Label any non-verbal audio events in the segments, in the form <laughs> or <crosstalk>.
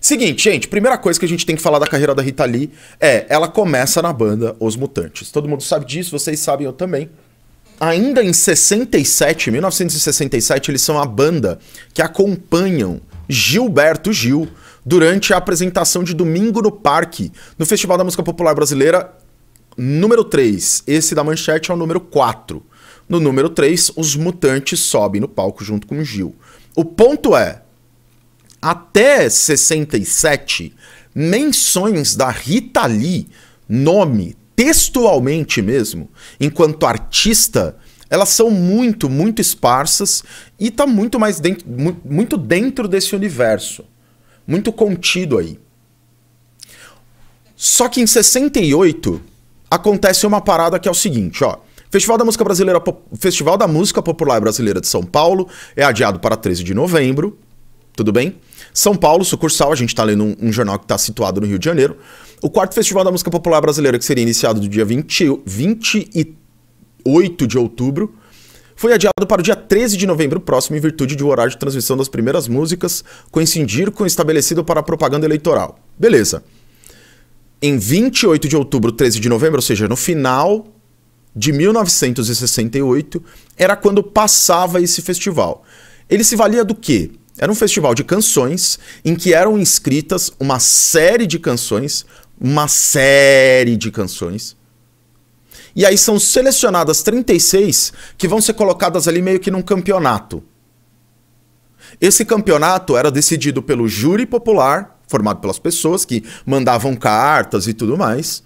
Seguinte, gente, primeira coisa que a gente tem que falar da carreira da Rita Lee é, ela começa na banda Os Mutantes. Todo mundo sabe disso, vocês sabem, eu também. Ainda em 67, 1967, eles são a banda que acompanham Gilberto Gil durante a apresentação de Domingo no Parque, no Festival da Música Popular Brasileira número 3. Esse da manchete é o número 4. No número 3, os mutantes sobem no palco junto com o Gil. O ponto é, até 67, menções da Rita Lee, nome textualmente mesmo, enquanto artista, elas são muito, muito esparsas e está muito mais dentro, muito dentro desse universo, muito contido aí. Só que em 68 acontece uma parada que é o seguinte, ó. Festival da Música Brasileira, Festival da Música Popular Brasileira de São Paulo é adiado para 13 de novembro, tudo bem? São Paulo, sucursal, a gente está lendo um, um jornal que está situado no Rio de Janeiro. O quarto Festival da Música Popular Brasileira, que seria iniciado do dia 20, 28 de outubro, foi adiado para o dia 13 de novembro próximo em virtude de um horário de transmissão das primeiras músicas coincidir com o estabelecido para a propaganda eleitoral. Beleza. Em 28 de outubro, 13 de novembro, ou seja, no final de 1968, era quando passava esse festival. Ele se valia do quê? Era um festival de canções em que eram inscritas uma série de canções, uma série de canções. E aí são selecionadas 36 que vão ser colocadas ali meio que num campeonato. Esse campeonato era decidido pelo júri popular, formado pelas pessoas que mandavam cartas e tudo mais,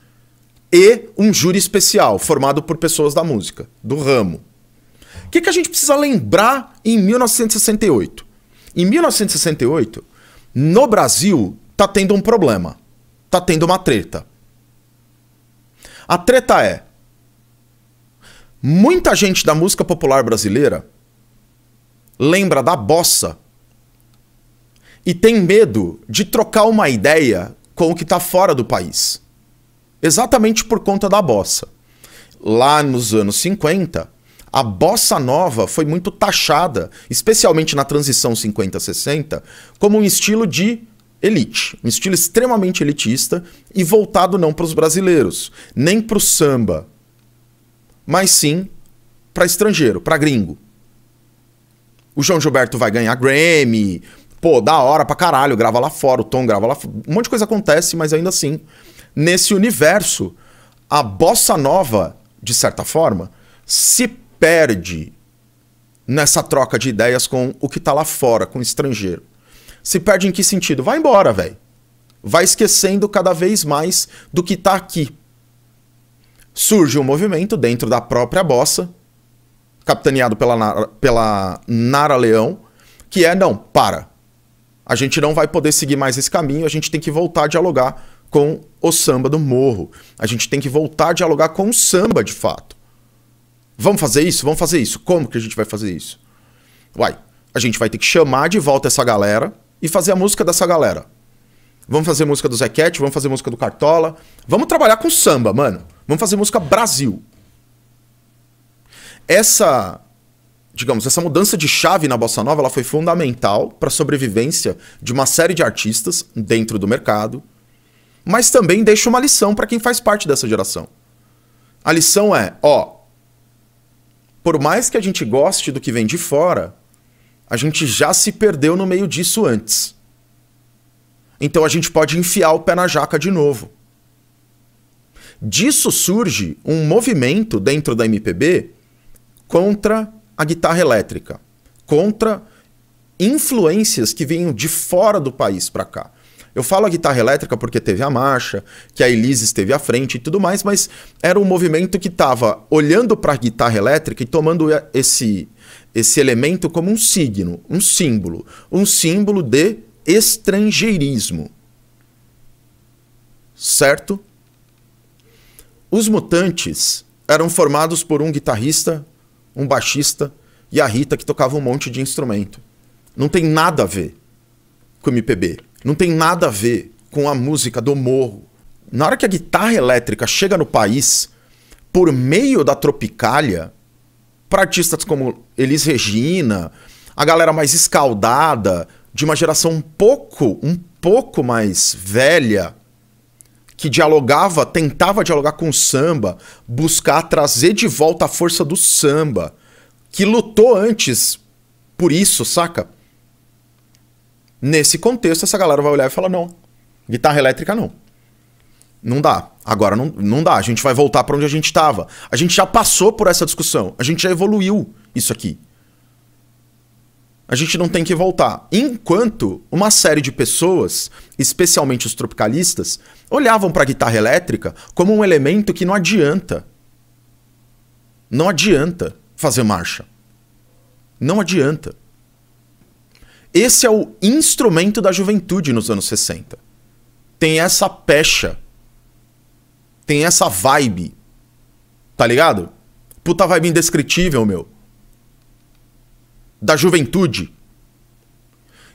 e um júri especial, formado por pessoas da música, do ramo. O que, que a gente precisa lembrar em 1968? Em 1968, no Brasil, tá tendo um problema. Tá tendo uma treta. A treta é: muita gente da música popular brasileira lembra da bossa e tem medo de trocar uma ideia com o que está fora do país. Exatamente por conta da bossa. Lá nos anos 50, a bossa nova foi muito taxada, especialmente na transição 50-60, como um estilo de elite, um estilo extremamente elitista e voltado não para os brasileiros, nem para o samba, mas sim para estrangeiro, para gringo. O João Gilberto vai ganhar Grammy, pô, da hora pra caralho, grava lá fora, o Tom grava lá fora, um monte de coisa acontece, mas ainda assim, nesse universo, a bossa nova, de certa forma, se perde nessa troca de ideias com o que tá lá fora, com o estrangeiro. Se perde em que sentido? Vai embora, velho. Vai esquecendo cada vez mais do que tá aqui. Surge um movimento dentro da própria bossa, capitaneado pela Nara, pela Nara Leão, que é não, para. A gente não vai poder seguir mais esse caminho, a gente tem que voltar a dialogar com o samba do morro. A gente tem que voltar a dialogar com o samba de fato. Vamos fazer isso? Vamos fazer isso. Como que a gente vai fazer isso? Uai, a gente vai ter que chamar de volta essa galera e fazer a música dessa galera. Vamos fazer música do Zequete, vamos fazer música do Cartola. Vamos trabalhar com samba, mano. Vamos fazer música Brasil. Essa, digamos, essa mudança de chave na bossa nova, ela foi fundamental para a sobrevivência de uma série de artistas dentro do mercado, mas também deixa uma lição para quem faz parte dessa geração. A lição é, ó, por mais que a gente goste do que vem de fora, a gente já se perdeu no meio disso antes. Então a gente pode enfiar o pé na jaca de novo. Disso surge um movimento dentro da MPB contra a guitarra elétrica, contra influências que vêm de fora do país para cá. Eu falo a guitarra elétrica porque teve a marcha, que a Elise esteve à frente e tudo mais, mas era um movimento que estava olhando para a guitarra elétrica e tomando é, esse, esse elemento como um signo, um símbolo, um símbolo de estrangeirismo. Certo? Os Mutantes eram formados por um guitarrista, um baixista e a Rita que tocava um monte de instrumento. Não tem nada a ver com o MPB. Não tem nada a ver com a música do morro. Na hora que a guitarra elétrica chega no país, por meio da Tropicália, para artistas como Elis Regina, a galera mais escaldada, de uma geração um pouco, um pouco mais velha, que dialogava, tentava dialogar com o samba, buscar trazer de volta a força do samba, que lutou antes por isso, saca? Nesse contexto, essa galera vai olhar e falar: não, guitarra elétrica não. Não dá. Agora não, não dá. A gente vai voltar para onde a gente estava. A gente já passou por essa discussão. A gente já evoluiu isso aqui. A gente não tem que voltar. Enquanto uma série de pessoas, especialmente os tropicalistas, olhavam para a guitarra elétrica como um elemento que não adianta. Não adianta fazer marcha. Não adianta. Esse é o instrumento da juventude nos anos 60. Tem essa pecha. Tem essa vibe. Tá ligado? Puta vibe indescritível, meu. Da juventude.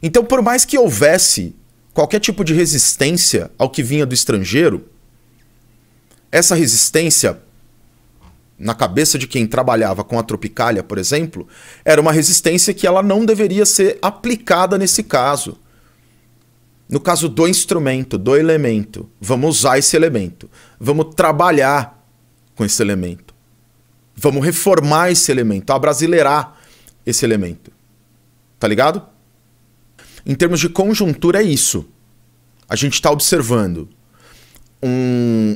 Então, por mais que houvesse qualquer tipo de resistência ao que vinha do estrangeiro, essa resistência na cabeça de quem trabalhava com a Tropicália, por exemplo, era uma resistência que ela não deveria ser aplicada nesse caso. No caso do instrumento, do elemento, vamos usar esse elemento, vamos trabalhar com esse elemento, vamos reformar esse elemento, abrasileirar esse elemento. Tá ligado? Em termos de conjuntura, é isso. A gente está observando um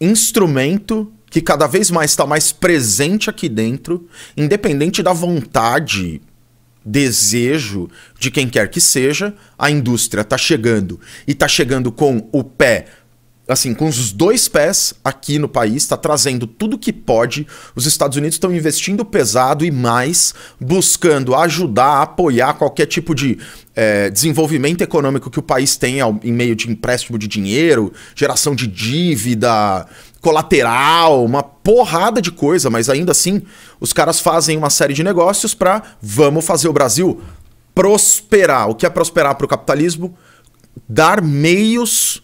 instrumento que cada vez mais está mais presente aqui dentro, independente da vontade, desejo de quem quer que seja, a indústria está chegando e está chegando com o pé assim, com os dois pés aqui no país, está trazendo tudo que pode. Os Estados Unidos estão investindo pesado e mais, buscando ajudar, apoiar qualquer tipo de é, desenvolvimento econômico que o país tenha em meio de empréstimo de dinheiro, geração de dívida, colateral, uma porrada de coisa, mas ainda assim, os caras fazem uma série de negócios para vamos fazer o Brasil prosperar. O que é prosperar para o capitalismo? Dar meios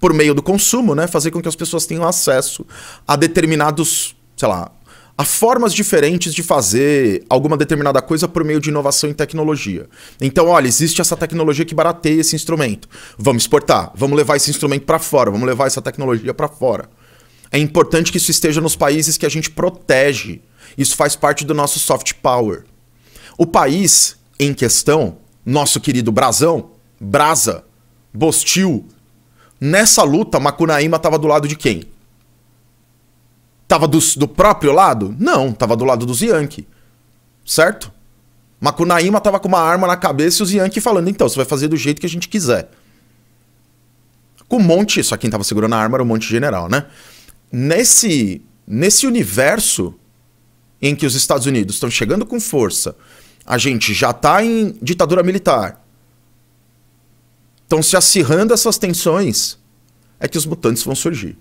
por meio do consumo, né? Fazer com que as pessoas tenham acesso a determinados, sei lá, a formas diferentes de fazer alguma determinada coisa por meio de inovação em tecnologia. Então, olha, existe essa tecnologia que barateia esse instrumento. Vamos exportar, vamos levar esse instrumento para fora, vamos levar essa tecnologia para fora. É importante que isso esteja nos países que a gente protege. Isso faz parte do nosso soft power. O país em questão, nosso querido Brasão, Brasa, Bostil, nessa luta, Macunaíma estava do lado de quem? Tava do, do próprio lado? Não, tava do lado dos Yankee. Certo? Macunaíma tava com uma arma na cabeça e os Yankee falando: então, você vai fazer do jeito que a gente quiser. Com um monte, só quem tava segurando a arma era um monte de general, né? nesse, nesse universo em que os Estados Unidos estão chegando com força, a gente já está em ditadura militar, estão se acirrando essas tensões, é que os mutantes vão surgir.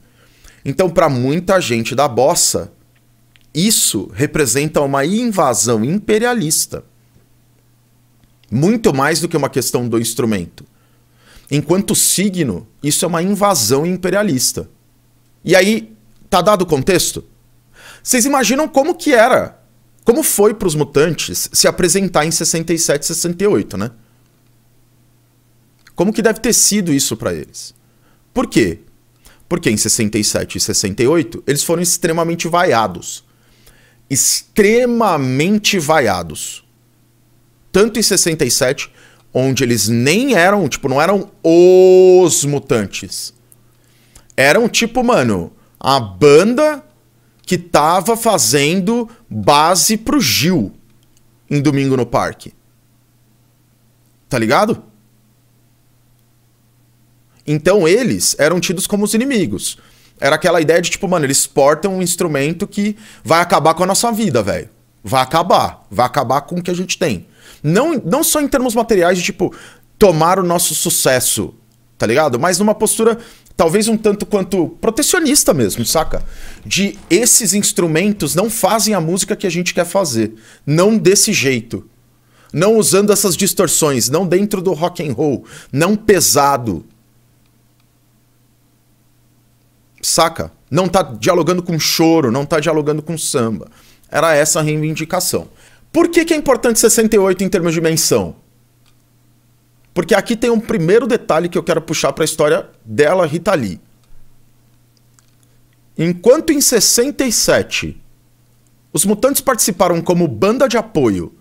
Então, para muita gente da bossa, isso representa uma invasão imperialista. Muito mais do que uma questão do instrumento. Enquanto signo, isso é uma invasão imperialista. E aí, Tá dado o contexto? Vocês imaginam como que era? Como foi para os mutantes se apresentar em 67, 68, né? Como que deve ter sido isso para eles? Por quê? Porque em 67 e 68 eles foram extremamente vaiados. Extremamente vaiados. Tanto em 67, onde eles nem eram, tipo, não eram os mutantes. Eram tipo, mano, a banda que tava fazendo base pro Gil em Domingo no Parque. Tá ligado? Então eles eram tidos como os inimigos. Era aquela ideia de tipo, mano, eles portam um instrumento que vai acabar com a nossa vida, velho. Vai acabar. Vai acabar com o que a gente tem. Não, não só em termos materiais de tipo, tomar o nosso sucesso, tá ligado? Mas numa postura talvez um tanto quanto protecionista mesmo, saca? De esses instrumentos não fazem a música que a gente quer fazer, não desse jeito. Não usando essas distorções, não dentro do rock and roll, não pesado. Saca? Não tá dialogando com choro, não tá dialogando com samba. Era essa a reivindicação. Por que, que é importante 68 em termos de menção? Porque aqui tem um primeiro detalhe que eu quero puxar para a história dela, Rita Lee. Enquanto em 67 os mutantes participaram como banda de apoio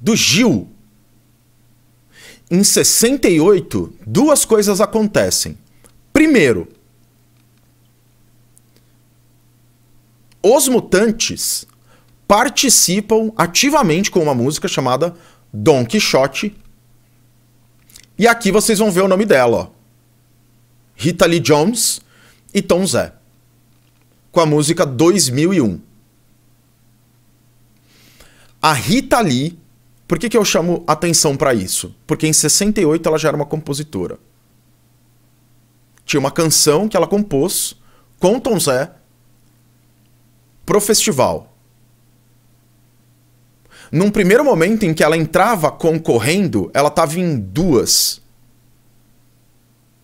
do Gil, em 68 duas coisas acontecem. Primeiro, os mutantes participam ativamente com uma música chamada Don Quixote e aqui vocês vão ver o nome dela, ó. Rita Lee Jones e Tom Zé. Com a música 2001. A Rita Lee, por que, que eu chamo atenção para isso? Porque em 68 ela já era uma compositora. Tinha uma canção que ela compôs com Tom Zé pro festival. Num primeiro momento em que ela entrava concorrendo, ela estava em duas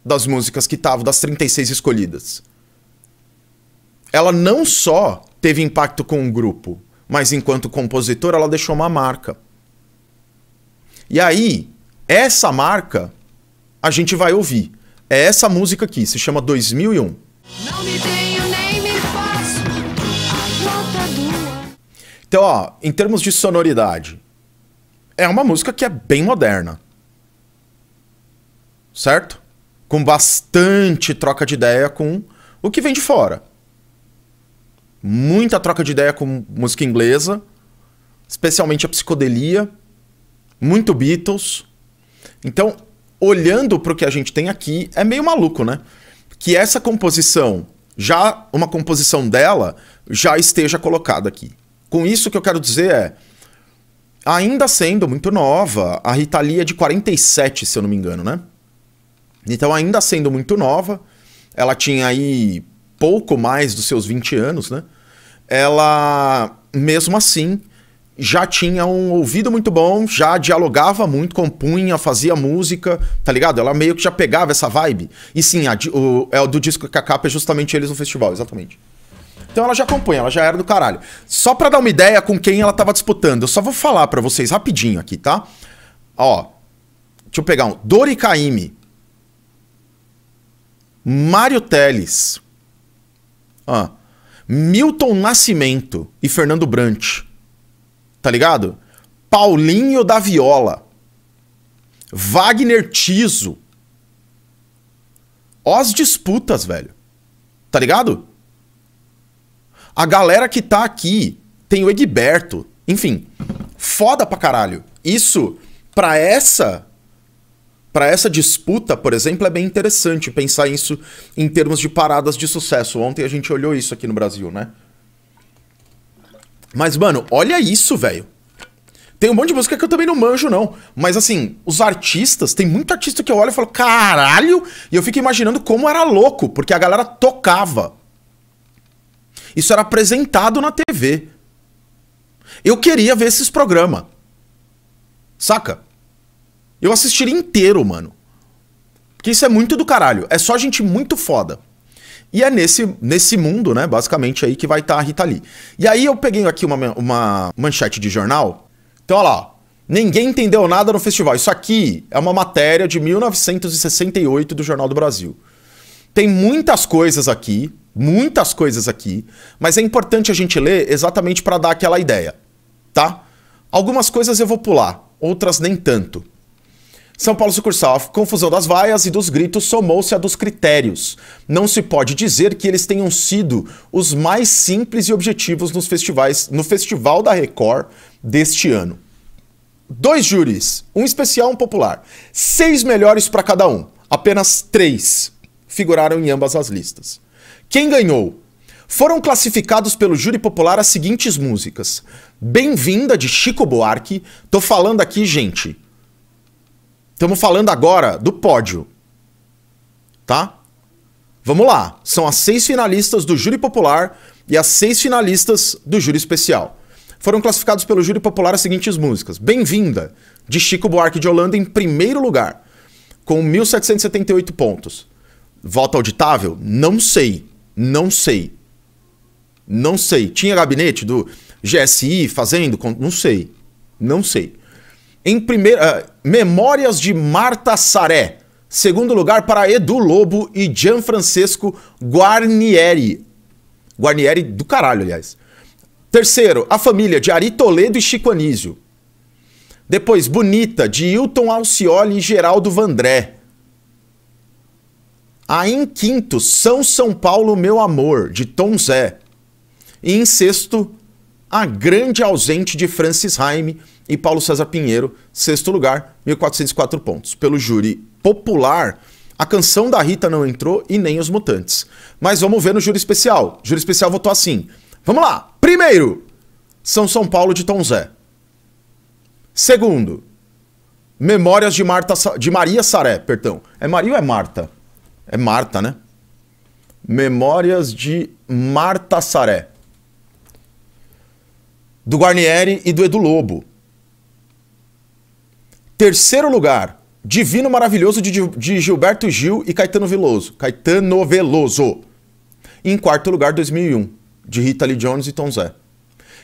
das músicas que estavam das 36 escolhidas. Ela não só teve impacto com o grupo, mas enquanto compositora ela deixou uma marca. E aí, essa marca a gente vai ouvir. É essa música aqui, se chama 2001. Não me tem Então, ó, em termos de sonoridade, é uma música que é bem moderna. Certo? Com bastante troca de ideia com o que vem de fora. Muita troca de ideia com música inglesa, especialmente a psicodelia, muito Beatles. Então, olhando para o que a gente tem aqui, é meio maluco, né? Que essa composição, já uma composição dela, já esteja colocada aqui. Com isso que eu quero dizer é, ainda sendo muito nova, a Rita Lee é de 47, se eu não me engano, né? Então, ainda sendo muito nova, ela tinha aí pouco mais dos seus 20 anos, né? Ela, mesmo assim, já tinha um ouvido muito bom, já dialogava muito, compunha, fazia música, tá ligado? Ela meio que já pegava essa vibe. E sim, a, o, é, do disco que a capa é justamente eles no festival, exatamente. Então ela já acompanha, ela já era do caralho. Só pra dar uma ideia com quem ela tava disputando, eu só vou falar pra vocês rapidinho aqui, tá? Ó, deixa eu pegar um. Dori Caime. Mário Teles. Ah, Milton Nascimento e Fernando Brant. Tá ligado? Paulinho da Viola. Wagner Tiso. Ó as disputas, velho. Tá ligado? A galera que tá aqui tem o Egberto. Enfim, foda pra caralho. Isso, pra essa. Pra essa disputa, por exemplo, é bem interessante pensar isso em termos de paradas de sucesso. Ontem a gente olhou isso aqui no Brasil, né? Mas, mano, olha isso, velho. Tem um monte de música que eu também não manjo, não. Mas assim, os artistas, tem muito artista que eu olho e falo, caralho! E eu fico imaginando como era louco, porque a galera tocava. Isso era apresentado na TV. Eu queria ver esses programas. Saca? Eu assistiria inteiro, mano. Porque isso é muito do caralho. É só gente muito foda. E é nesse, nesse mundo, né, basicamente, aí que vai estar tá a Rita Lee. E aí eu peguei aqui uma, uma manchete de jornal. Então, olha lá. Ninguém entendeu nada no festival. Isso aqui é uma matéria de 1968 do Jornal do Brasil. Tem muitas coisas aqui, muitas coisas aqui, mas é importante a gente ler exatamente para dar aquela ideia, tá? Algumas coisas eu vou pular, outras nem tanto. São Paulo sucursal, a confusão das vaias e dos gritos somou-se a dos critérios. Não se pode dizer que eles tenham sido os mais simples e objetivos nos festivais, no Festival da Record deste ano. Dois júris, um especial e um popular. Seis melhores para cada um, apenas três figuraram em ambas as listas. Quem ganhou? Foram classificados pelo júri popular as seguintes músicas: Bem-vinda de Chico Buarque. Tô falando aqui, gente. Estamos falando agora do pódio. Tá? Vamos lá. São as seis finalistas do júri popular e as seis finalistas do júri especial. Foram classificados pelo júri popular as seguintes músicas: Bem-vinda de Chico Buarque de Holanda em primeiro lugar, com 1778 pontos. Voto auditável? Não sei. Não sei. Não sei. Tinha gabinete do GSI fazendo? Não sei. Não sei. Em primeira. Uh, Memórias de Marta Saré. Segundo lugar para Edu Lobo e Gianfrancesco Guarnieri. Guarnieri do caralho, aliás. Terceiro, a família de Ari Toledo e Chico Anísio. Depois, Bonita, de Hilton Alcioli e Geraldo Vandré. Aí em quinto, São São Paulo, meu amor, de Tom Zé. E em sexto, A Grande Ausente, de Francis Haime e Paulo César Pinheiro, sexto lugar, 1.404 pontos. Pelo júri popular, a canção da Rita não entrou e nem os mutantes. Mas vamos ver no júri especial. O júri especial votou assim. Vamos lá! Primeiro, São São Paulo de Tom Zé. Segundo, Memórias de, Marta, de Maria Saré, perdão. É Maria ou é Marta? É Marta, né? Memórias de Marta Saré. Do Guarnieri e do Edu Lobo. Terceiro lugar, Divino Maravilhoso de, Gilberto Gil e Caetano Veloso. Caetano Veloso. Em quarto lugar, 2001, de Rita Lee Jones e Tom Zé.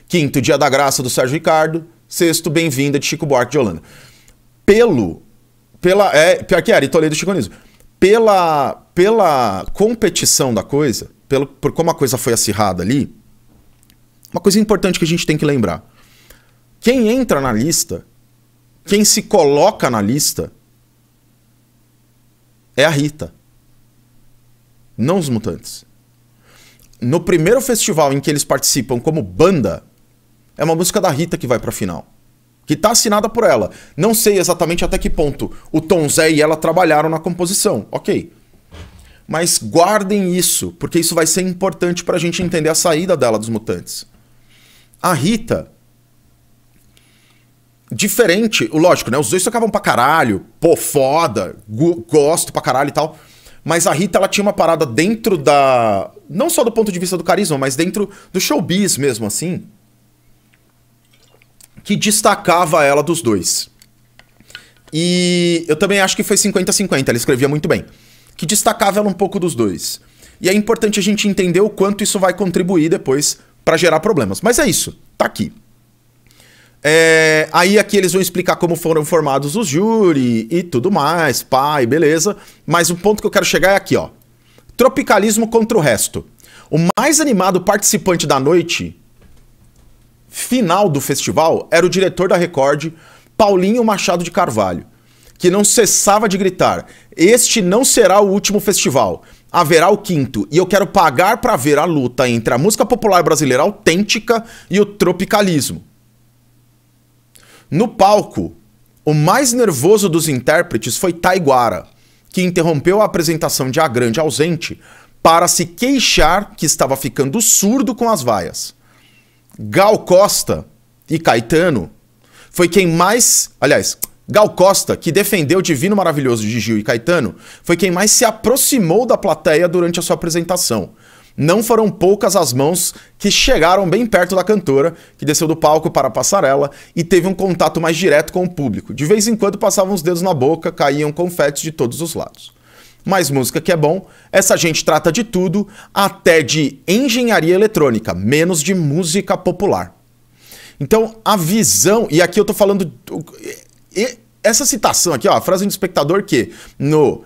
Quinto, Dia da Graça, do Sérgio Ricardo. Sexto, Bem-vinda, de Chico Buarque de Holanda. Pelo... Pela, é, pior que era, Toledo e Chico Niso pela, pela competição da coisa, pelo, por como a coisa foi acirrada ali, uma coisa importante que a gente tem que lembrar. Quem entra na lista, quem se coloca na lista, é a Rita. Não os mutantes. No primeiro festival em que eles participam como banda, é uma música da Rita que vai pra final que está assinada por ela. Não sei exatamente até que ponto o Tom Zé e ela trabalharam na composição, ok. Mas guardem isso, porque isso vai ser importante para a gente entender a saída dela dos mutantes. A Rita. Diferente, lógico, né? Os dois tocavam pra caralho, pô, foda, gosto pra caralho e tal. Mas a Rita, ela tinha uma parada dentro da. Não só do ponto de vista do carisma, mas dentro do showbiz mesmo, assim que destacava ela dos dois. E eu também acho que foi 50-50, ela escrevia muito bem. Que destacava ela um pouco dos dois. E é importante a gente entender o quanto isso vai contribuir depois para gerar problemas. Mas é isso, tá aqui. É, aí aqui eles vão explicar como foram formados os júri e tudo mais, pai, beleza. Mas o ponto que eu quero chegar é aqui, ó. Tropicalismo contra o resto. O mais animado participante da noite final do festival era o diretor da Record, Paulinho Machado de Carvalho, que não cessava de gritar: Este não será o último festival, haverá o quinto, e eu quero pagar para ver a luta entre a música popular brasileira autêntica e o tropicalismo. No palco, o mais nervoso dos intérpretes foi Taiguara, que interrompeu a apresentação de A Grande Ausente para se queixar que estava ficando surdo com as vaias. Gal Costa e Caetano foi quem mais. Aliás, Gal Costa, que defendeu o Divino Maravilhoso de Gil e Caetano, foi quem mais se aproximou da plateia durante a sua apresentação. Não foram poucas as mãos que chegaram bem perto da cantora, que desceu do palco para a passarela e teve um contato mais direto com o público. De vez em quando passavam os dedos na boca, caíam confetes de todos os lados mais música que é bom. Essa gente trata de tudo, até de engenharia eletrônica, menos de música popular. Então, a visão, e aqui eu tô falando. Essa citação aqui, ó, a frase do espectador que no,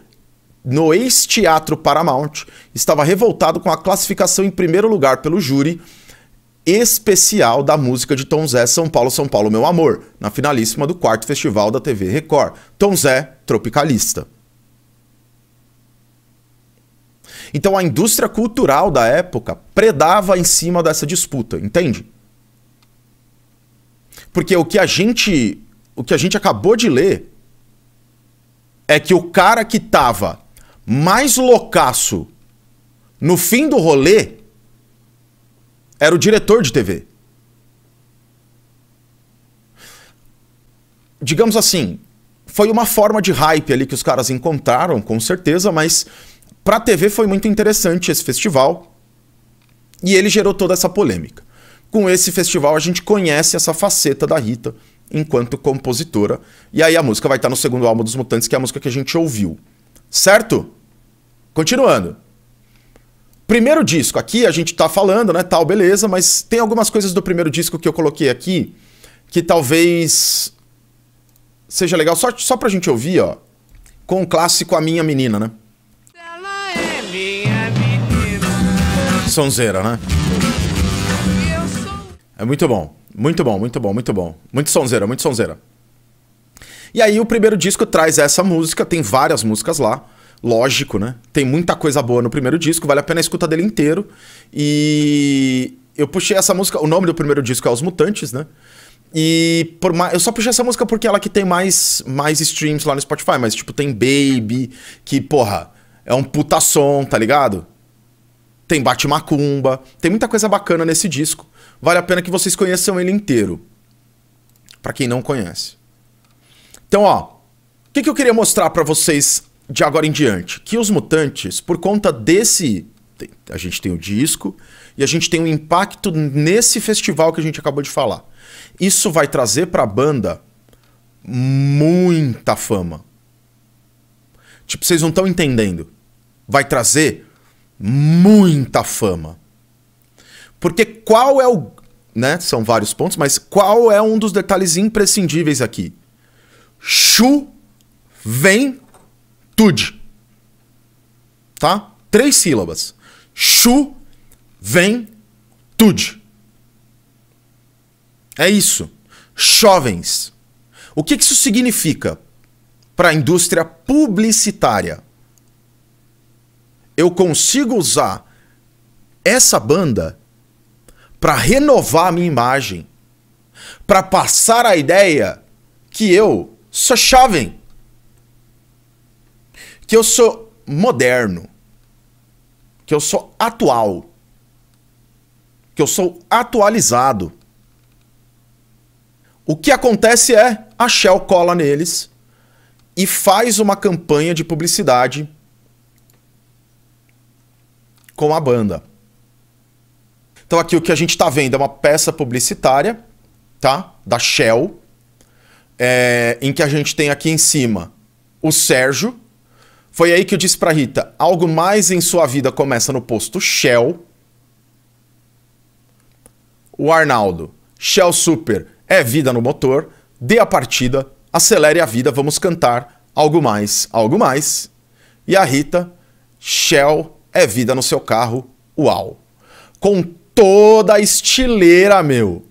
no ex-teatro Paramount estava revoltado com a classificação em primeiro lugar pelo júri especial da música de Tom Zé São Paulo, São Paulo, meu amor, na finalíssima do quarto festival da TV Record. Tom Zé, tropicalista. Então a indústria cultural da época predava em cima dessa disputa, entende? Porque o que a gente, o que a gente acabou de ler é que o cara que tava mais loucaço no fim do rolê era o diretor de TV. Digamos assim, foi uma forma de hype ali que os caras encontraram, com certeza, mas para a TV foi muito interessante esse festival e ele gerou toda essa polêmica. Com esse festival a gente conhece essa faceta da Rita enquanto compositora e aí a música vai estar no segundo álbum dos Mutantes, que é a música que a gente ouviu. Certo? Continuando. Primeiro disco, aqui a gente tá falando, né, tal, beleza, mas tem algumas coisas do primeiro disco que eu coloquei aqui que talvez seja legal. Só, só pra gente ouvir, ó, com o clássico A Minha Menina, né? sonzeira, né? É muito bom. Muito bom, muito bom, muito bom. Muito sonzeira, muito sonzeira. E aí o primeiro disco traz essa música, tem várias músicas lá. Lógico, né? Tem muita coisa boa no primeiro disco, vale a pena escutar dele inteiro. E eu puxei essa música, o nome do primeiro disco é Os Mutantes, né? E por mais, eu só puxei essa música porque é ela que tem mais, mais streams lá no Spotify, mas tipo, tem Baby, que, porra, é um puta som, tá ligado? tem Bate Macumba, tem muita coisa bacana nesse disco. Vale a pena que vocês conheçam ele inteiro. Para quem não conhece. Então, ó, o que, que eu queria mostrar para vocês de agora em diante? Que os mutantes, por conta desse. A gente tem o disco e a gente tem um impacto nesse festival que a gente acabou de falar. Isso vai trazer para a banda muita fama. Tipo, vocês não estão entendendo. Vai trazer muita fama. Porque qual é o. Né, são vários pontos, mas qual é um dos detalhes imprescindíveis aqui? chu Chuventude. Tá? Três sílabas. chu tude. É isso. Jovens. O que isso significa para a indústria publicitária? eu consigo usar essa banda para renovar a minha imagem, para passar a ideia que eu sou jovem, que eu sou moderno, que eu sou atual, que eu sou atualizado. O que acontece é a Shell cola neles e faz uma campanha de publicidade com a banda. Então aqui o que a gente está vendo é uma peça publicitária, tá? Da Shell, é, em que a gente tem aqui em cima o Sérgio. Foi aí que eu disse para Rita, algo mais em sua vida começa no posto Shell. O Arnaldo, Shell Super é vida no motor, dê a partida, acelere a vida, vamos cantar algo mais, algo mais. E a Rita, Shell é vida no seu carro, uau. Com toda a estileira, meu.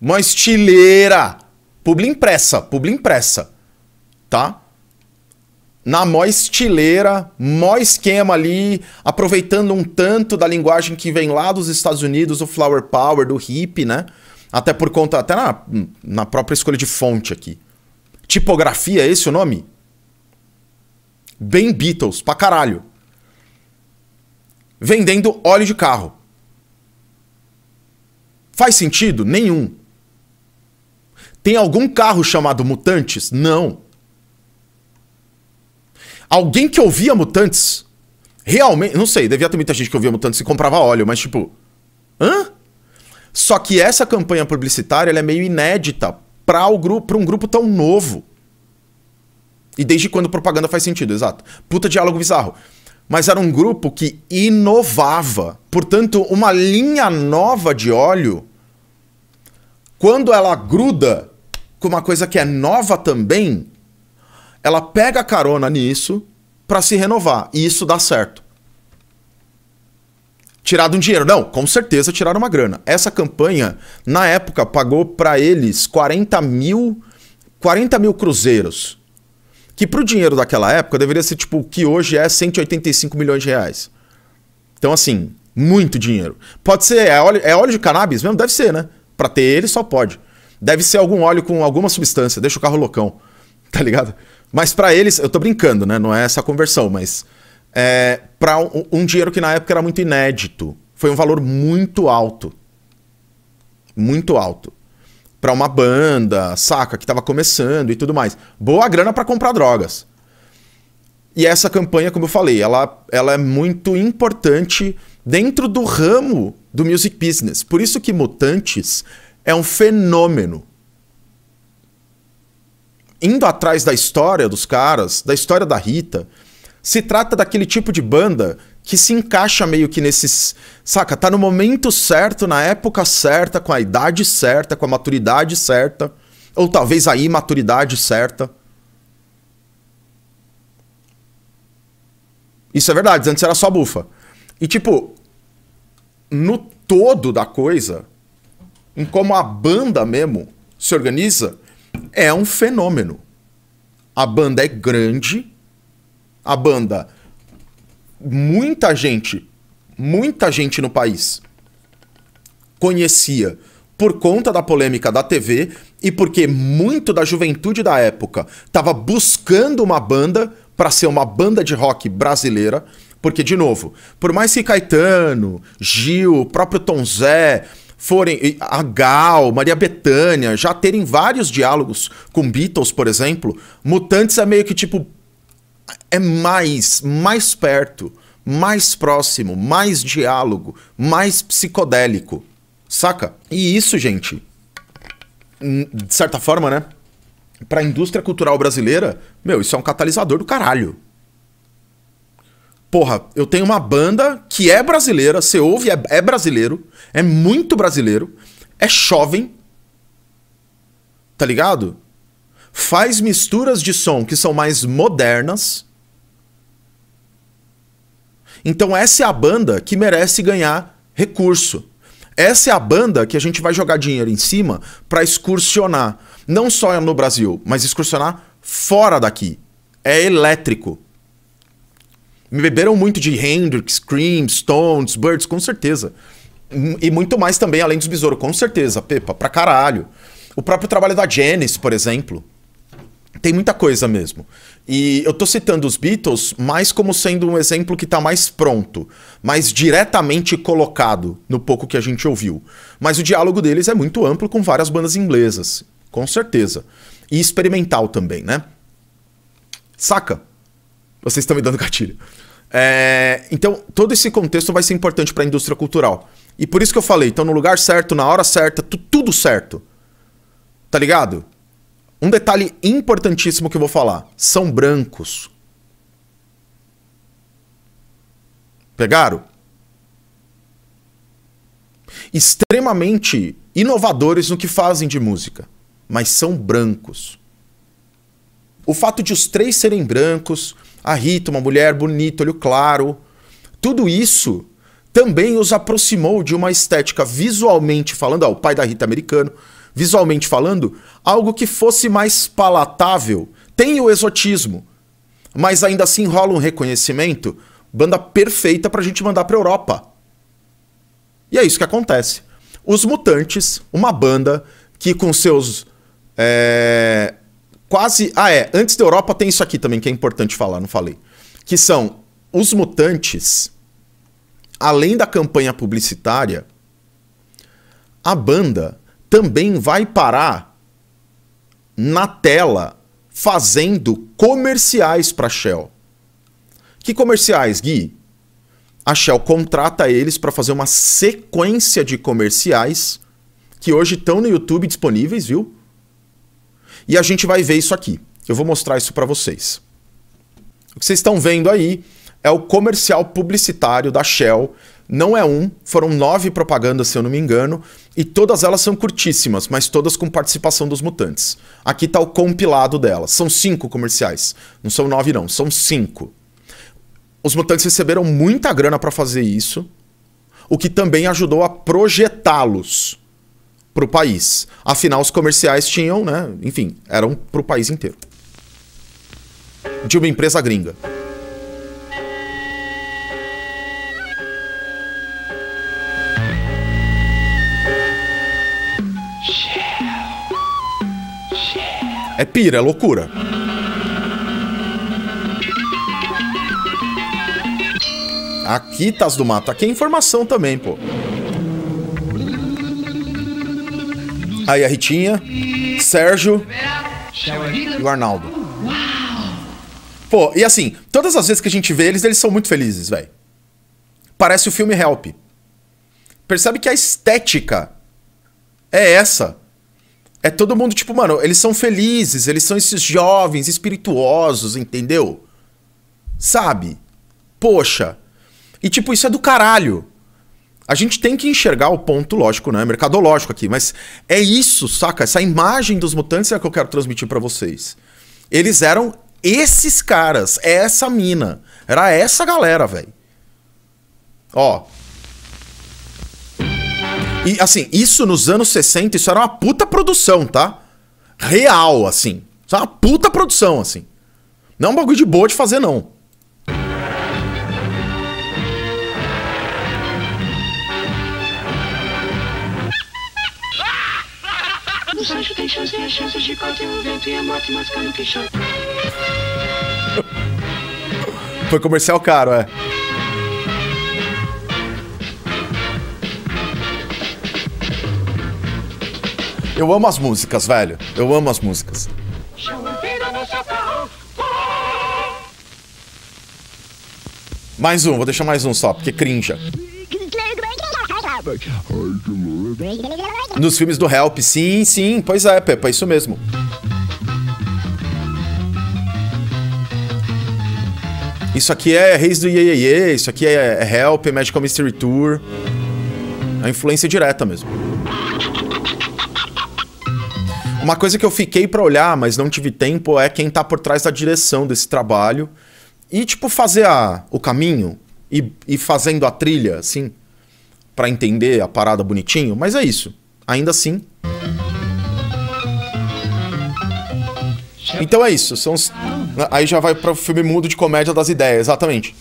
Uma estileira. Publi impressa, publi impressa. Tá? Na mó estileira, mó esquema ali, aproveitando um tanto da linguagem que vem lá dos Estados Unidos, do Flower Power, do hip, né? Até por conta, até na, na própria escolha de fonte aqui. Tipografia, é esse o nome? Bem Beatles, pra caralho vendendo óleo de carro. Faz sentido? Nenhum. Tem algum carro chamado Mutantes? Não. Alguém que ouvia Mutantes? Realmente, não sei, devia ter muita gente que ouvia Mutantes e comprava óleo, mas tipo, hã? Só que essa campanha publicitária ela é meio inédita para grupo, um grupo tão novo. E desde quando propaganda faz sentido, exato. Puta diálogo bizarro mas era um grupo que inovava. Portanto, uma linha nova de óleo, quando ela gruda com uma coisa que é nova também, ela pega carona nisso para se renovar. E isso dá certo. Tirar um dinheiro. Não, com certeza tiraram uma grana. Essa campanha, na época, pagou para eles 40 mil, 40 mil cruzeiros. Que para o dinheiro daquela época deveria ser tipo o que hoje é 185 milhões de reais. Então, assim, muito dinheiro. Pode ser, é óleo, é óleo de cannabis mesmo? Deve ser, né? Para ter ele só pode. Deve ser algum óleo com alguma substância, deixa o carro loucão. <laughs> Tá ligado? Mas para eles, eu tô brincando, né? Não é essa conversão, mas é, para um, um, dinheiro que na época era muito inédito. Foi um valor muito alto. Muito alto para uma banda, saca, que tava começando e tudo mais. Boa grana para comprar drogas. E essa campanha, como eu falei, ela, ela é muito importante dentro do ramo do music business. Por isso que Mutantes é um fenômeno. Indo atrás da história dos caras, da história da Rita, se trata daquele tipo de banda que se encaixa meio que nesses. Saca? Tá no momento certo, na época certa, com a idade certa, com a maturidade certa. Ou talvez a imaturidade certa. Isso é verdade, antes era só bufa. E tipo, no todo da coisa, em como a banda mesmo se organiza, é um fenômeno. A banda é grande, a banda muita gente, muita gente no país conhecia por conta da polêmica da TV e porque muito da juventude da época estava buscando uma banda para ser uma banda de rock brasileira, porque de novo, por mais que Caetano, Gil, próprio Tom Zé, forem a Gal, Maria Bethânia, já terem vários diálogos com Beatles, por exemplo, Mutantes é meio que tipo é mais, mais perto, mais próximo, mais diálogo, mais psicodélico. Saca? E isso, gente, hum, de certa forma, né? para a indústria cultural brasileira, meu, isso é um catalisador do caralho. Porra, eu tenho uma banda que é brasileira, você ouve, é, é brasileiro, é muito brasileiro, é jovem, tá ligado? faz misturas de som que são mais modernas. Então essa é a banda que merece ganhar recurso. Essa é a banda que a gente vai jogar dinheiro em cima para excursionar, não só no Brasil, mas excursionar fora daqui. É elétrico. Me beberam muito de Hendrix, Cream, Stones, Birds, com certeza. Hum, e muito mais também além dos Besouro, com certeza, Pepa, pra caralho. O próprio trabalho da Janis, por exemplo tem muita coisa mesmo. E eu tô citando os Beatles mais como sendo um exemplo que tá mais pronto, mais diretamente colocado no pouco que a gente ouviu. Mas o diálogo deles é muito amplo com várias bandas inglesas, com certeza. E experimental também, né? Saca? Vocês estão me dando gatilho. É... então, todo esse contexto vai ser importante para a indústria cultural. E por isso que eu falei, estão no lugar certo, na hora certa, tudo certo. Tá ligado? Um detalhe importantíssimo que eu vou falar: são brancos. Pegaram? Extremamente inovadores no que fazem de música, mas são brancos. O fato de os três serem brancos, a Rita, uma mulher bonita, olho claro, tudo isso também os aproximou de uma estética visualmente falando, ó, o pai da Rita é americano, visualmente falando, algo que fosse mais palatável. Tem o exotismo, mas ainda assim rola um reconhecimento. Banda perfeita pra gente mandar pra Europa. E é isso que acontece. Os Mutantes, uma banda que com seus. É, quase. Ah, é. Antes da Europa tem isso aqui também que é importante falar, não falei. Que são os Mutantes, além da campanha publicitária, a banda também vai parar na tela fazendo comerciais para a Shell. Que comerciais, Gui? A Shell contrata eles para fazer uma sequência de comerciais que hoje estão no YouTube disponíveis, viu? E a gente vai ver isso aqui. Eu vou mostrar isso para vocês. O que vocês estão vendo aí é o comercial publicitário da Shell não é um, foram nove propagandas, se eu não me engano, e todas elas são curtíssimas, mas todas com participação dos mutantes. Aqui está o compilado delas. São cinco comerciais. Não são nove, não, são cinco. Os mutantes receberam muita grana para fazer isso, o que também ajudou a projetá-los para o país. Afinal, os comerciais tinham, né? Enfim, eram para o país inteiro. De uma empresa gringa. É pira, é loucura. Aqui, Taz do Mato. Aqui é informação também, pô. Aí a Ritinha, Sérgio e o Arnaldo. Pô, e assim, todas as vezes que a gente vê eles, eles são muito felizes, velho. Parece o filme Help. Percebe que a estética é essa. É todo mundo tipo, mano, eles são felizes, eles são esses jovens espirituosos, entendeu? Sabe? Poxa. E tipo, isso é do caralho. A gente tem que enxergar o ponto lógico, né? Mercadológico aqui, mas é isso, saca? Essa imagem dos mutantes é a que eu quero transmitir para vocês. Eles eram esses caras, é essa mina, era essa galera, velho. Ó, e assim, isso nos anos 60, isso era uma puta produção, tá? Real, assim. Isso é uma puta produção, assim. Não é um bagulho de boa de fazer, não. <laughs> Foi comercial caro, é. Eu amo as músicas, velho. Eu amo as músicas. Mais um, vou deixar mais um só, porque crinja. Nos filmes do Help, sim, sim, pois é, é isso mesmo. Isso aqui é Reis do Iê, -ye -ye, isso aqui é, é Help, é Magical Mystery Tour. É A influência direta mesmo. Uma coisa que eu fiquei para olhar, mas não tive tempo, é quem tá por trás da direção desse trabalho. E, tipo, fazer a, o caminho e, e fazendo a trilha, assim, para entender a parada bonitinho. Mas é isso. Ainda assim. Então é isso. São os... Aí já vai para o filme mudo de comédia das ideias, exatamente.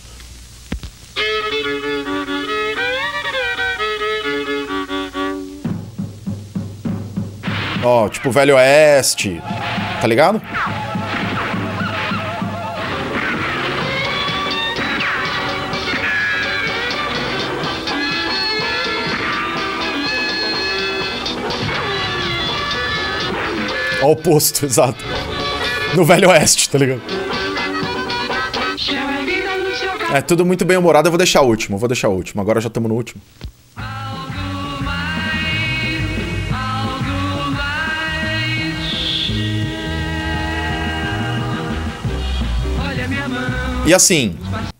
Ó, tipo Velho Oeste. Tá ligado? Ó o posto, <laughs> exato. No Velho Oeste, tá ligado? É tudo muito bem humorado, eu vou deixar o último, vou deixar o último. Agora já estamos no último. E assim,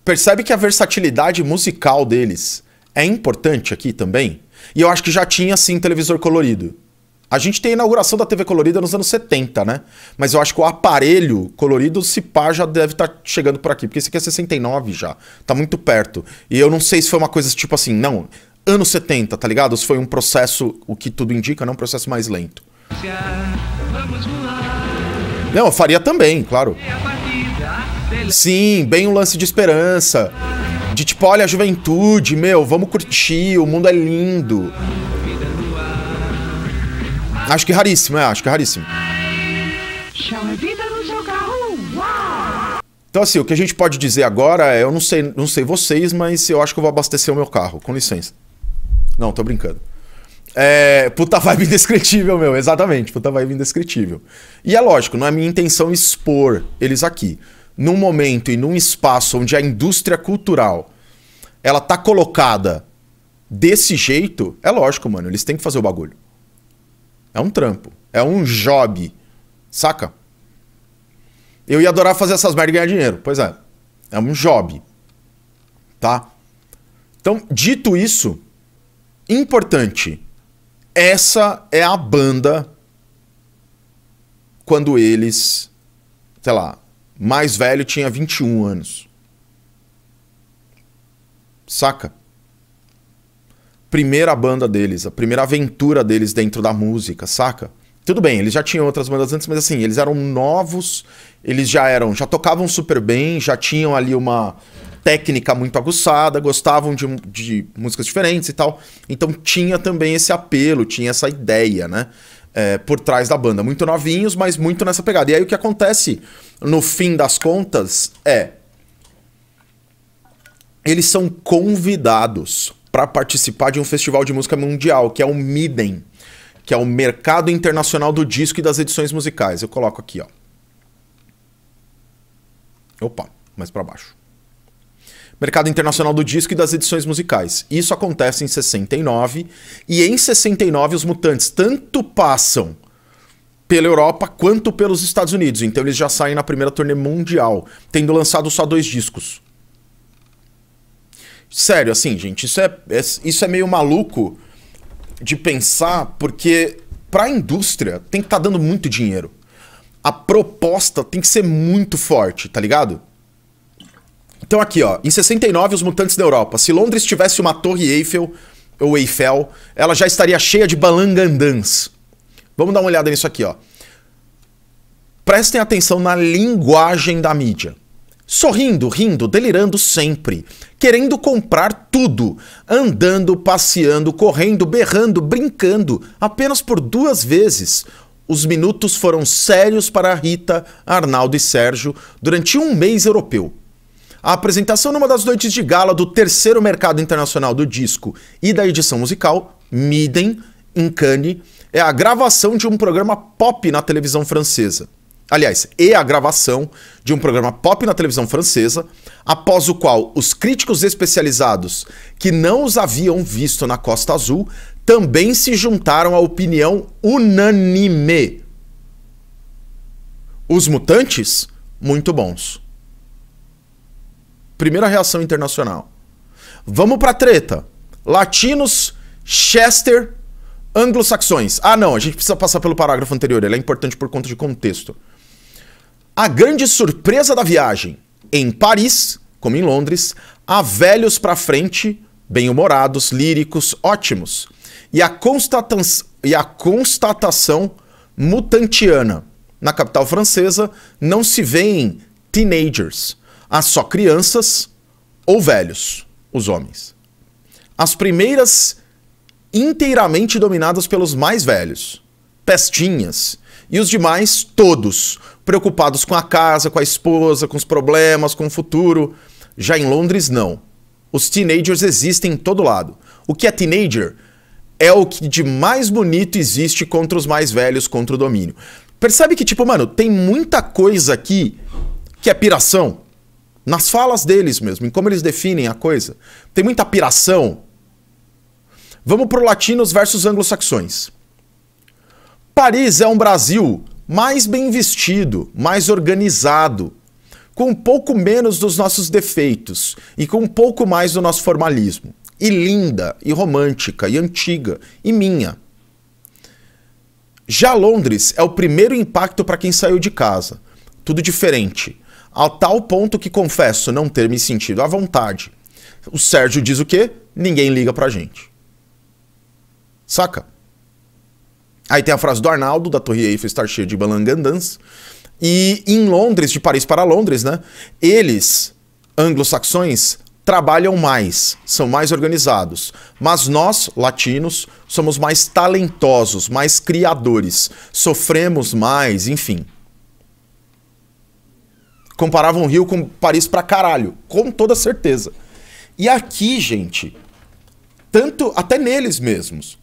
percebe que a versatilidade musical deles é importante aqui também? E eu acho que já tinha, sim, televisor colorido. A gente tem a inauguração da TV colorida nos anos 70, né? Mas eu acho que o aparelho colorido, se pá, já deve estar tá chegando por aqui, porque esse aqui é 69 já. Tá muito perto. E eu não sei se foi uma coisa tipo assim, não, anos 70, tá ligado? Se foi um processo, o que tudo indica, não né? um processo mais lento. Não, eu faria também, claro. Sim, bem um lance de esperança. De tipo, olha a juventude, meu, vamos curtir, o mundo é lindo. Acho que é raríssimo, é, acho que é raríssimo. Então, assim, o que a gente pode dizer agora é: eu não sei, não sei vocês, mas eu acho que eu vou abastecer o meu carro, com licença. Não, tô brincando. É, puta vibe <laughs> indescritível, meu, exatamente, puta vibe indescritível. E é lógico, não é minha intenção expor eles aqui num momento e num espaço onde a indústria cultural ela tá colocada desse jeito, é lógico, mano, eles têm que fazer o bagulho. É um trampo, é um job, saca? Eu ia adorar fazer essas merdas e ganhar dinheiro, pois é. É um job, tá? Então, dito isso, importante, essa é a banda quando eles, sei lá, mais velho tinha 21 anos. Saca? Primeira banda deles, a primeira aventura deles dentro da música, saca? Tudo bem, eles já tinham outras bandas antes, mas assim, eles eram novos, eles já eram, já tocavam super bem, já tinham ali uma técnica muito aguçada, gostavam de, de músicas diferentes e tal. Então tinha também esse apelo, tinha essa ideia, né? é, por trás da banda. Muito novinhos, mas muito nessa pegada. E aí o que acontece, no fim das contas, é. Eles são convidados para participar de um festival de música mundial, que é o Midem, que é o Mercado Internacional do Disco e das Edições Musicais. Eu coloco aqui, ó. Opa, mais para baixo mercado internacional do disco e das edições musicais. Isso acontece em 69 e em 69 os mutantes tanto passam pela Europa quanto pelos Estados Unidos. Então eles já saem na primeira turnê mundial, tendo lançado só dois discos. Sério, assim, gente, isso é, é isso é meio maluco de pensar, porque para a indústria tem que estar tá dando muito dinheiro. A proposta tem que ser muito forte, tá ligado? Então aqui, ó, em 69 os mutantes da Europa. Se Londres tivesse uma Torre Eiffel ou Eiffel, ela já estaria cheia de balangandãs. Vamos dar uma olhada nisso aqui, ó. Prestem atenção na linguagem da mídia. Sorrindo, rindo, delirando sempre, querendo comprar tudo, andando, passeando, correndo, berrando, brincando, apenas por duas vezes. Os minutos foram sérios para Rita, Arnaldo e Sérgio durante um mês europeu. A apresentação numa das noites de gala do terceiro mercado internacional do disco e da edição musical, Midem, em Cannes, é a gravação de um programa pop na televisão francesa. Aliás, e a gravação de um programa pop na televisão francesa, após o qual os críticos especializados que não os haviam visto na Costa Azul também se juntaram à opinião unânime. Os mutantes, muito bons. Primeira reação internacional. Vamos para treta. Latinos, Chester, anglo-saxões. Ah, não, a gente precisa passar pelo parágrafo anterior, ele é importante por conta de contexto. A grande surpresa da viagem, em Paris, como em Londres, há velhos para frente, bem-humorados, líricos, ótimos. E a, e a constatação mutantiana. Na capital francesa, não se vêem teenagers Há só crianças ou velhos, os homens. As primeiras inteiramente dominadas pelos mais velhos, pestinhas, e os demais todos preocupados com a casa, com a esposa, com os problemas, com o futuro. Já em Londres não. Os teenagers existem em todo lado. O que é teenager é o que de mais bonito existe contra os mais velhos, contra o domínio. Percebe que tipo, mano, tem muita coisa aqui que é piração, nas falas deles mesmo, em como eles definem a coisa. Tem muita piração. Vamos pro latinos versus anglo-saxões. Paris é um Brasil mais bem vestido, mais organizado, com um pouco menos dos nossos defeitos e com um pouco mais do nosso formalismo. E linda, e romântica, e antiga, e minha. Já Londres é o primeiro impacto para quem saiu de casa. Tudo diferente a tal ponto que confesso não ter me sentido à vontade. O Sérgio diz o quê? Ninguém liga pra gente. Saca? Aí tem a frase do Arnaldo, da Torre Eiffel estar cheia de balangandãs. E em Londres, de Paris para Londres, né? Eles, anglo-saxões, trabalham mais, são mais organizados. Mas nós, latinos, somos mais talentosos, mais criadores, sofremos mais, enfim comparavam Rio com Paris pra caralho. Com toda certeza. E aqui, gente, tanto até neles mesmos,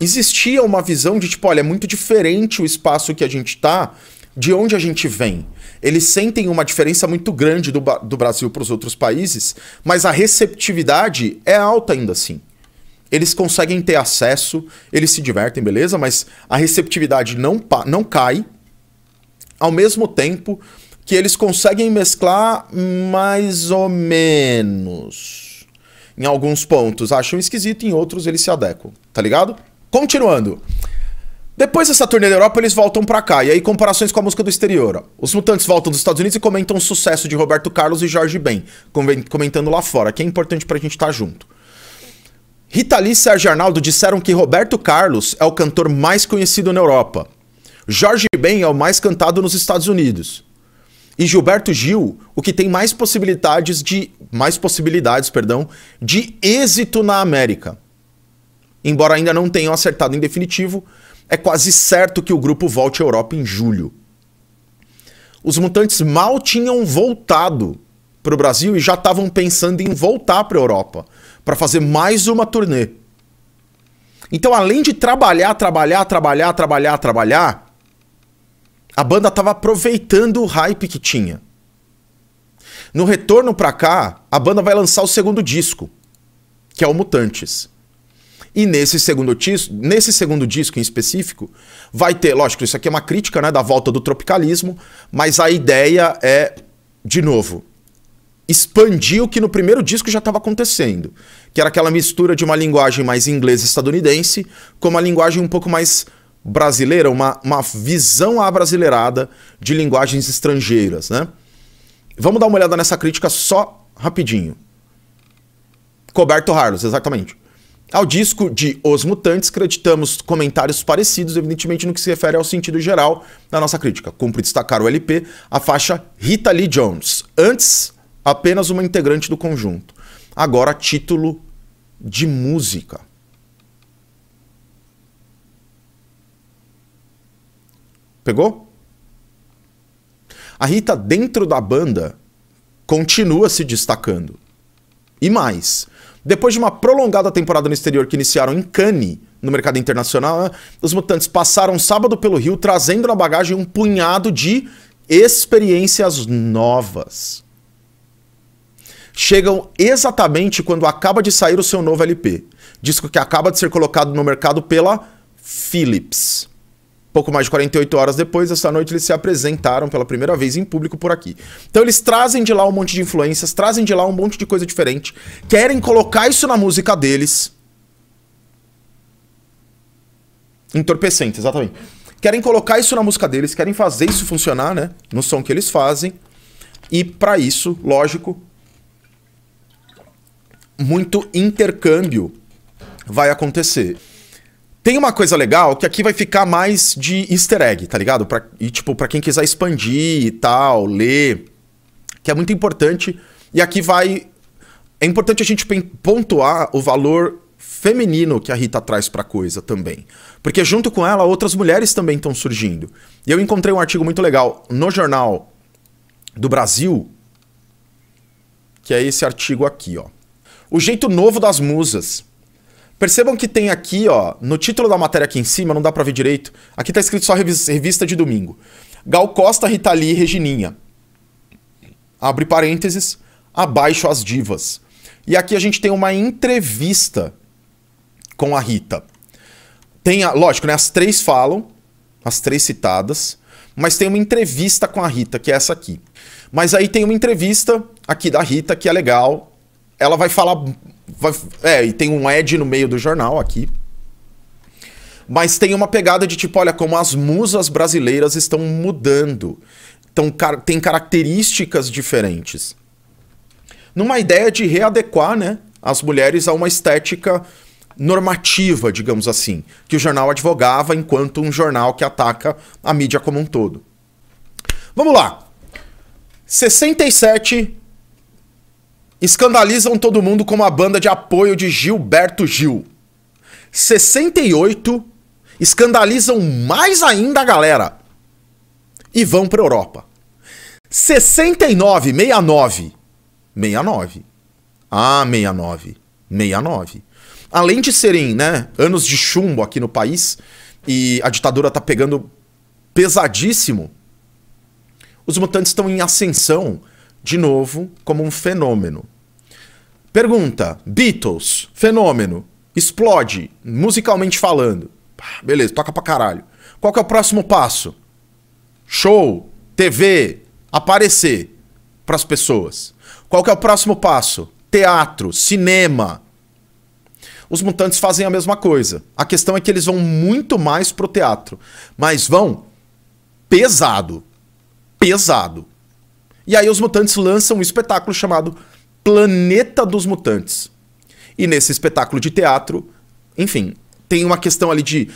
existia uma visão de tipo, olha, é muito diferente o espaço que a gente tá de onde a gente vem. Eles sentem uma diferença muito grande do, do Brasil para os outros países, mas a receptividade é alta ainda assim. Eles conseguem ter acesso, eles se divertem, beleza? Mas a receptividade não, não cai. Ao mesmo tempo, que eles conseguem mesclar mais ou menos. Em alguns pontos acham esquisito, em outros eles se adequam, tá ligado? Continuando. Depois dessa turnê da Europa, eles voltam para cá, e aí comparações com a música do exterior. Os Mutantes voltam dos Estados Unidos e comentam o sucesso de Roberto Carlos e Jorge Ben, comentando lá fora, que é importante pra gente estar tá junto. Rita Lee e Sérgio Arnaldo disseram que Roberto Carlos é o cantor mais conhecido na Europa. Jorge Ben é o mais cantado nos Estados Unidos e Gilberto Gil, o que tem mais possibilidades de mais possibilidades, perdão, de êxito na América. Embora ainda não tenham acertado em definitivo, é quase certo que o grupo volte à Europa em julho. Os mutantes mal tinham voltado para o Brasil e já estavam pensando em voltar para a Europa para fazer mais uma turnê. Então, além de trabalhar, trabalhar, trabalhar, trabalhar, trabalhar, a banda estava aproveitando o hype que tinha. No retorno para cá, a banda vai lançar o segundo disco, que é o Mutantes. E nesse segundo, nesse segundo disco em específico, vai ter, lógico, isso aqui é uma crítica né, da volta do tropicalismo, mas a ideia é, de novo, expandir o que no primeiro disco já estava acontecendo, que era aquela mistura de uma linguagem mais inglesa-estadunidense com uma linguagem um pouco mais brasileira, uma, uma visão abrasileirada de linguagens estrangeiras, né? Vamos dar uma olhada nessa crítica só rapidinho. Coberto Harlos, exatamente. Ao disco de Os Mutantes, creditamos comentários parecidos, evidentemente, no que se refere ao sentido geral da nossa crítica. Cumpre destacar o LP, a faixa Rita Lee Jones, antes apenas uma integrante do conjunto, agora título de música. Pegou? A Rita, dentro da banda, continua se destacando. E mais, depois de uma prolongada temporada no exterior que iniciaram em Cannes, no mercado internacional, os mutantes passaram sábado pelo Rio trazendo na bagagem um punhado de experiências novas. Chegam exatamente quando acaba de sair o seu novo LP, disco que acaba de ser colocado no mercado pela Philips. Pouco mais de 48 horas depois, essa noite eles se apresentaram pela primeira vez em público por aqui. Então eles trazem de lá um monte de influências, trazem de lá um monte de coisa diferente, querem colocar isso na música deles. Entorpecente, exatamente. Querem colocar isso na música deles, querem fazer isso funcionar, né? No som que eles fazem. E para isso, lógico, muito intercâmbio vai acontecer. Tem uma coisa legal que aqui vai ficar mais de easter egg, tá ligado? Pra, e, tipo, pra quem quiser expandir e tal, ler, que é muito importante. E aqui vai. É importante a gente pontuar o valor feminino que a Rita traz pra coisa também. Porque junto com ela, outras mulheres também estão surgindo. E eu encontrei um artigo muito legal no jornal do Brasil, que é esse artigo aqui, ó. O jeito novo das musas. Percebam que tem aqui, ó, no título da matéria aqui em cima, não dá para ver direito. Aqui tá escrito só revista de domingo. Gal Costa, Rita Lee e Regininha. Abre parênteses, abaixo as divas. E aqui a gente tem uma entrevista com a Rita. Tem, a, lógico, né, as três falam, as três citadas, mas tem uma entrevista com a Rita, que é essa aqui. Mas aí tem uma entrevista aqui da Rita que é legal, ela vai falar. Vai, é, e tem um Ed no meio do jornal aqui. Mas tem uma pegada de tipo, olha como as musas brasileiras estão mudando. Então, car tem características diferentes. Numa ideia de readequar né, as mulheres a uma estética normativa, digamos assim, que o jornal advogava enquanto um jornal que ataca a mídia como um todo. Vamos lá. 67 Escandalizam todo mundo como a banda de apoio de Gilberto Gil. 68 escandalizam mais ainda a galera e vão para Europa. 69, 69. 69. Ah, 69. 69. Além de serem, né, anos de chumbo aqui no país e a ditadura tá pegando pesadíssimo, os mutantes estão em ascensão de novo como um fenômeno. Pergunta: Beatles, fenômeno, explode, musicalmente falando. Ah, beleza, toca pra caralho. Qual que é o próximo passo? Show, TV, aparecer para as pessoas. Qual que é o próximo passo? Teatro, cinema. Os mutantes fazem a mesma coisa. A questão é que eles vão muito mais pro teatro, mas vão pesado. Pesado. E aí os mutantes lançam um espetáculo chamado Planeta dos Mutantes. E nesse espetáculo de teatro, enfim, tem uma questão ali de.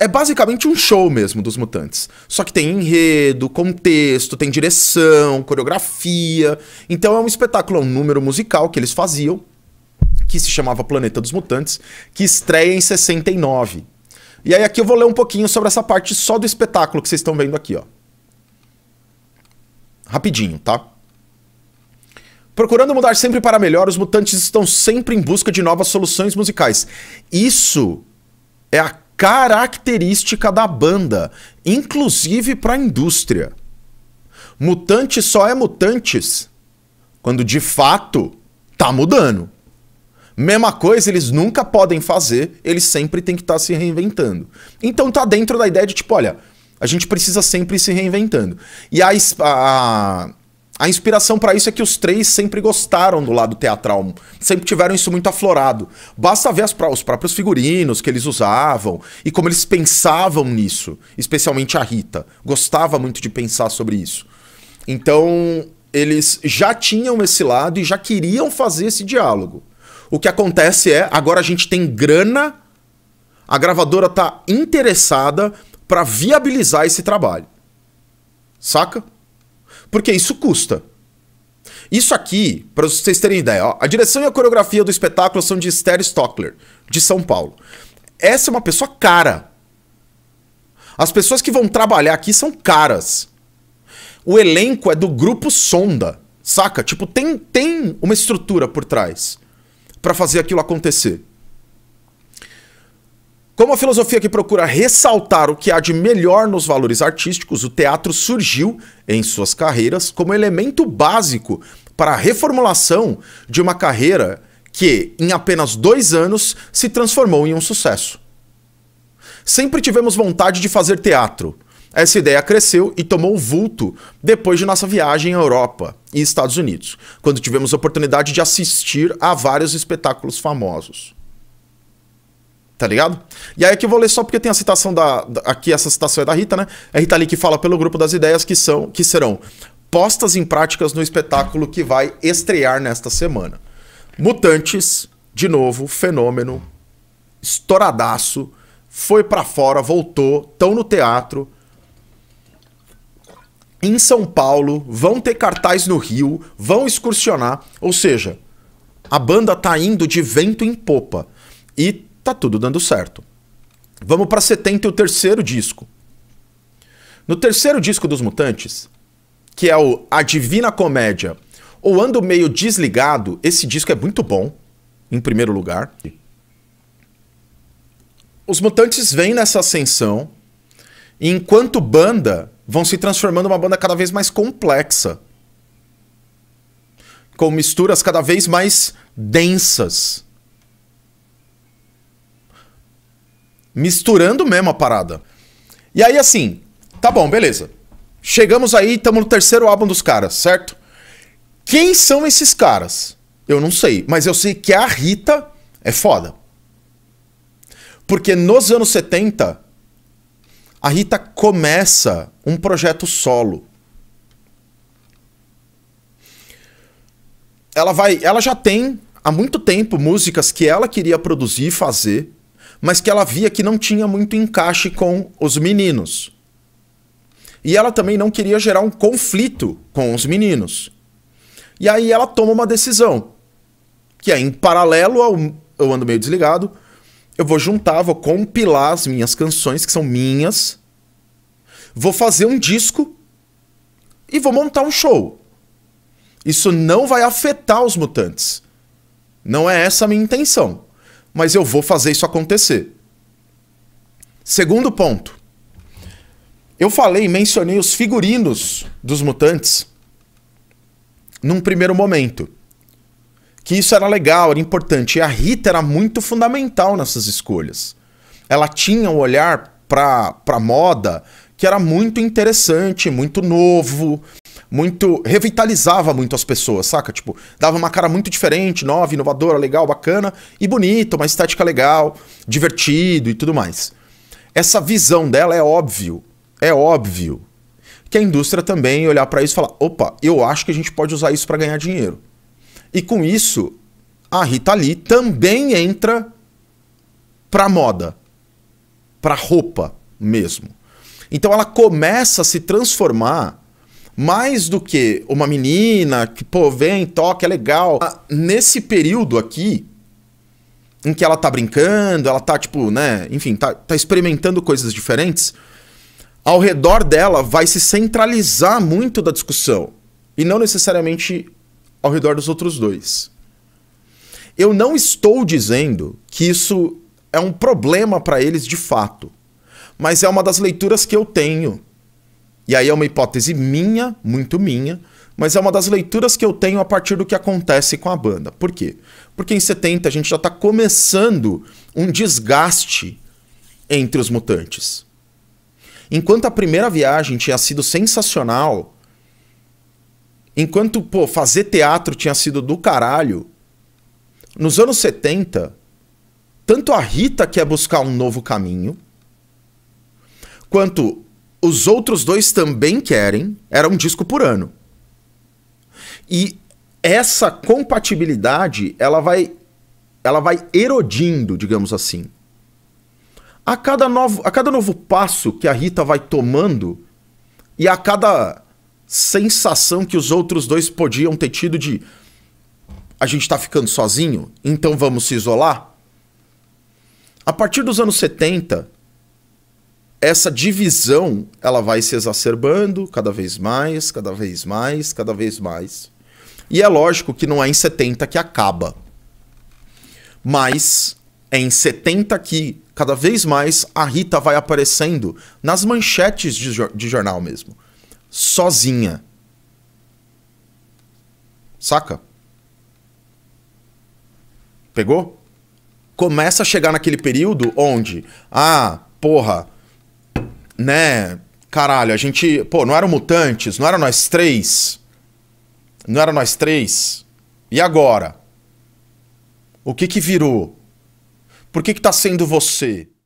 É basicamente um show mesmo dos mutantes. Só que tem enredo, contexto, tem direção, coreografia. Então é um espetáculo, é um número musical que eles faziam, que se chamava Planeta dos Mutantes, que estreia em 69. E aí aqui eu vou ler um pouquinho sobre essa parte só do espetáculo que vocês estão vendo aqui, ó. Rapidinho, tá? Procurando mudar sempre para melhor, os mutantes estão sempre em busca de novas soluções musicais. Isso é a característica da banda, inclusive para a indústria. Mutante só é mutantes quando de fato tá mudando. Mesma coisa eles nunca podem fazer, eles sempre têm que estar tá se reinventando. Então tá dentro da ideia de tipo, olha, a gente precisa sempre se reinventando. E a, a, a inspiração para isso é que os três sempre gostaram do lado teatral, sempre tiveram isso muito aflorado. Basta ver pr os próprios figurinos que eles usavam e como eles pensavam nisso, especialmente a Rita. Gostava muito de pensar sobre isso. Então, eles já tinham esse lado e já queriam fazer esse diálogo. O que acontece é, agora a gente tem grana, a gravadora está interessada para viabilizar esse trabalho. Saca? Porque isso custa. Isso aqui, para vocês terem ideia, ó, a direção e a coreografia do espetáculo são de Esther Stockler, de São Paulo. Essa é uma pessoa cara. As pessoas que vão trabalhar aqui são caras. O elenco é do grupo Sonda, saca? Tipo, tem, tem uma estrutura por trás para fazer aquilo acontecer. Como a filosofia que procura ressaltar o que há de melhor nos valores artísticos, o teatro surgiu, em suas carreiras, como elemento básico para a reformulação de uma carreira que, em apenas dois anos, se transformou em um sucesso. Sempre tivemos vontade de fazer teatro. Essa ideia cresceu e tomou vulto depois de nossa viagem à Europa e Estados Unidos, quando tivemos a oportunidade de assistir a vários espetáculos famosos. Tá ligado? E aí aqui eu vou ler só porque tem a citação da, da. Aqui essa citação é da Rita, né? É Rita ali que fala pelo grupo das ideias que, são, que serão postas em práticas no espetáculo que vai estrear nesta semana. Mutantes, de novo, fenômeno, estouradaço, foi para fora, voltou, estão no teatro. Em São Paulo, vão ter cartaz no Rio, vão excursionar, ou seja, a banda tá indo de vento em popa. E tá tudo dando certo. Vamos para 70 o terceiro disco. No terceiro disco dos Mutantes, que é o A Divina Comédia ou Ando Meio Desligado, esse disco é muito bom, em primeiro lugar. Os Mutantes vêm nessa ascensão e, enquanto banda, vão se transformando uma banda cada vez mais complexa, com misturas cada vez mais densas misturando mesmo a parada. E aí, assim, tá bom, beleza. Chegamos aí, estamos no terceiro álbum dos caras, certo? Quem são esses caras? Eu não sei, mas eu sei que a Rita é foda. Porque nos anos 70, a Rita começa um projeto solo. Ela vai, ela já tem há muito tempo músicas que ela queria produzir e fazer mas que ela via que não tinha muito encaixe com os meninos. E ela também não queria gerar um conflito com os meninos. E aí ela toma uma decisão, que é em paralelo ao eu ando meio desligado, eu vou juntar, vou compilar as minhas canções que são minhas, vou fazer um disco e vou montar um show. Isso não vai afetar os mutantes. Não é essa a minha intenção mas eu vou fazer isso acontecer. Segundo ponto. Eu falei, mencionei os figurinos dos mutantes num primeiro momento. Que isso era legal, era importante. E a Rita era muito fundamental nessas escolhas. Ela tinha um olhar para moda que era muito interessante, muito novo, muito. revitalizava muito as pessoas, saca? Tipo, dava uma cara muito diferente, nova, inovadora, legal, bacana e bonito, uma estética legal, divertido e tudo mais. Essa visão dela é óbvio, é óbvio que a indústria também olhar para isso e falar: opa, eu acho que a gente pode usar isso para ganhar dinheiro. E com isso, a Rita Lee também entra pra moda, pra roupa mesmo. Então ela começa a se transformar mais do que uma menina que, pô, vem, toca, é legal. Ah, nesse período aqui, em que ela tá brincando, ela tá, tipo, né, enfim, tá, tá experimentando coisas diferentes, ao redor dela vai se centralizar muito da discussão. E não necessariamente ao redor dos outros dois. Eu não estou dizendo que isso é um problema para eles de fato, mas é uma das leituras que eu tenho e aí é uma hipótese minha, muito minha, mas é uma das leituras que eu tenho a partir do que acontece com a banda. Por quê? Porque em 70 a gente já está começando um desgaste entre os mutantes. Enquanto a primeira viagem tinha sido sensacional, enquanto pô, fazer teatro tinha sido do caralho, nos anos 70, tanto a Rita quer é buscar um novo caminho, quanto os outros dois também querem, era um disco por ano. E essa compatibilidade, ela vai ela vai erodindo, digamos assim. A cada novo, a cada novo passo que a Rita vai tomando e a cada sensação que os outros dois podiam ter tido de a gente tá ficando sozinho, então vamos se isolar. A partir dos anos 70, essa divisão ela vai se exacerbando cada vez mais, cada vez mais, cada vez mais. E é lógico que não é em 70 que acaba. Mas é em 70 que, cada vez mais, a Rita vai aparecendo nas manchetes de, de jornal mesmo. Sozinha. Saca? Pegou? Começa a chegar naquele período onde, ah, porra, né? Caralho, a gente. Pô, não eram mutantes? Não era nós três? Não era nós três? E agora? O que que virou? Por que que tá sendo você?